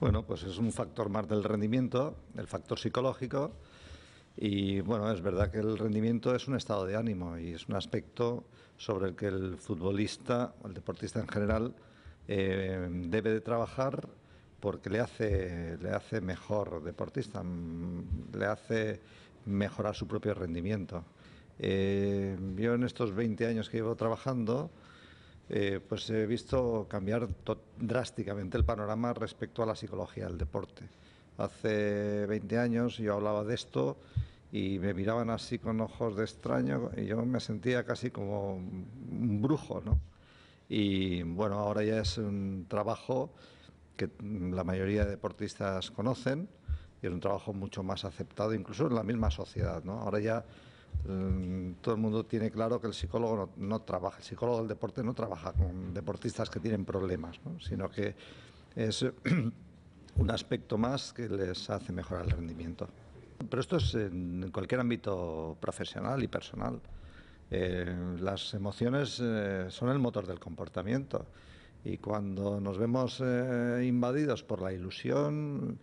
Bueno, pues es un factor más del rendimiento, el factor psicológico. Y bueno, es verdad que el rendimiento es un estado de ánimo y es un aspecto sobre el que el futbolista, el deportista en general, eh, debe de trabajar porque le hace, le hace mejor deportista, le hace mejorar su propio rendimiento. Eh, yo en estos 20 años que llevo trabajando, eh, pues he visto cambiar drásticamente el panorama respecto a la psicología del deporte. Hace 20 años yo hablaba de esto y me miraban así con ojos de extraño y yo me sentía casi como un brujo, ¿no? Y bueno, ahora ya es un trabajo que la mayoría de deportistas conocen y es un trabajo mucho más aceptado incluso en la misma sociedad, ¿no? Ahora ya Mm, todo el mundo tiene claro que el psicólogo no, trabaja, el psicólogo del deporte no trabaja con deportistas que tienen problemas, sino que es un aspecto más que les hace mejorar el rendimiento. Pero esto es en cualquier ámbito profesional y personal. Eh, las emociones eh, son el motor del comportamiento y cuando nos vemos eh, invadidos por la ilusión,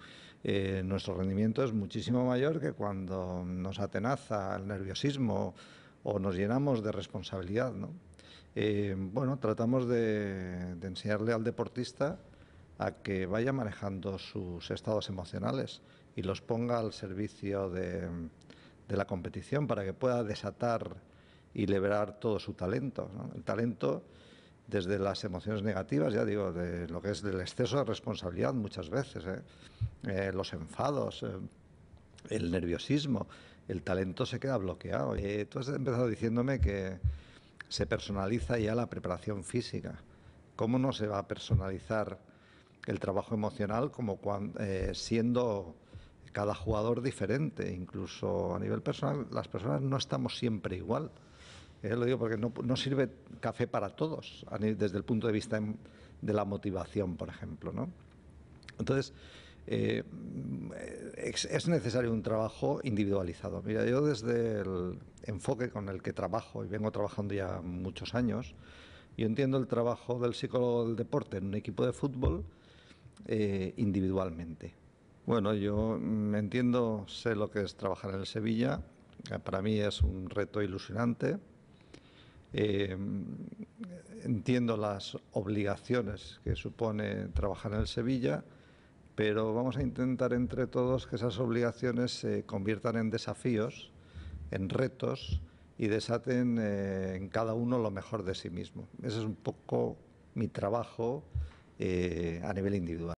eh, nuestro rendimiento es muchísimo mayor que cuando nos atenaza el nerviosismo o nos llenamos de responsabilidad. Eh, bueno, tratamos de, enseñarle al deportista a que vaya manejando sus estados emocionales y los ponga al servicio de, la competición para que pueda desatar y liberar todo su talento. El talento desde las emociones negativas, ya digo, de lo que es del exceso de responsabilidad muchas veces. ¿eh? Eh, los enfados, eh, el nerviosismo, el talento se queda bloqueado. Eh, tú has empezado diciéndome que se personaliza ya la preparación física. ¿Cómo no se va a personalizar el trabajo emocional como cuando, eh, siendo cada jugador diferente? Incluso a nivel personal, las personas no estamos siempre igual. lo digo porque no, sirve café para todos, desde el punto de vista de la motivación, por ejemplo. ¿no? Entonces, eh, es, necesario un trabajo individualizado. Mira, yo desde el enfoque con el que trabajo y vengo trabajando ya muchos años, yo entiendo el trabajo del psicólogo del deporte en un equipo de fútbol eh, individualmente. Bueno, yo entiendo, sé lo que es trabajar en el Sevilla, para mí es un reto ilusionante. Eh, entiendo las obligaciones que supone trabajar en el Sevilla pero vamos a intentar entre todos que esas obligaciones se conviertan en desafíos, en retos y desaten eh, en cada uno lo mejor de sí mismo. Ese es un poco mi trabajo eh, a nivel individual.